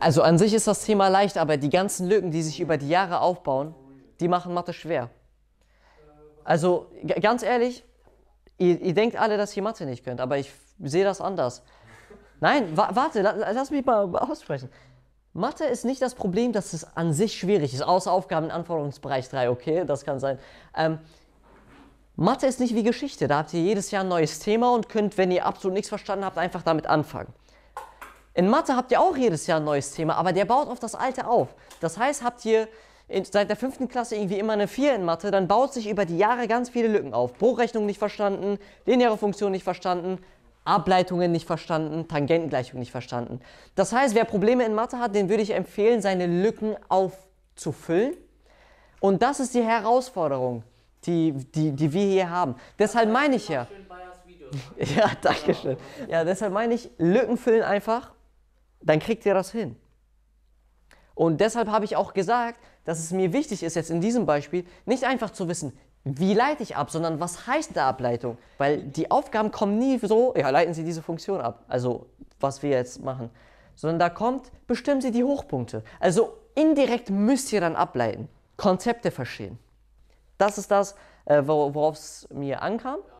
Also an sich ist das Thema leicht, aber die ganzen Lücken, die sich über die Jahre aufbauen, die machen Mathe schwer. Also ganz ehrlich, ihr, ihr denkt alle, dass ihr Mathe nicht könnt, aber ich sehe das anders. Nein, wa warte, la lass mich mal aussprechen. Mathe ist nicht das Problem, dass es an sich schwierig ist, außer Aufgaben in Anforderungsbereich 3, okay, das kann sein. Ähm, Mathe ist nicht wie Geschichte, da habt ihr jedes Jahr ein neues Thema und könnt, wenn ihr absolut nichts verstanden habt, einfach damit anfangen. In Mathe habt ihr auch jedes Jahr ein neues Thema, aber der baut auf das alte auf. Das heißt, habt ihr in, seit der fünften Klasse irgendwie immer eine 4 in Mathe, dann baut sich über die Jahre ganz viele Lücken auf. Bruchrechnung nicht verstanden, lineare Funktion nicht verstanden, Ableitungen nicht verstanden, Tangentengleichung nicht verstanden. Das heißt, wer Probleme in Mathe hat, den würde ich empfehlen, seine Lücken aufzufüllen. Und das ist die Herausforderung, die, die, die wir hier haben. Deshalb meine ich ja. Ja, danke schön. Ja, deshalb meine ich, Lücken füllen einfach dann kriegt ihr das hin. Und deshalb habe ich auch gesagt, dass es mir wichtig ist, jetzt in diesem Beispiel nicht einfach zu wissen, wie leite ich ab, sondern was heißt eine Ableitung? Weil die Aufgaben kommen nie so, ja, leiten Sie diese Funktion ab, also was wir jetzt machen, sondern da kommt, bestimmen Sie die Hochpunkte. Also indirekt müsst ihr dann ableiten, Konzepte verstehen. Das ist das, äh, worauf es mir ankam.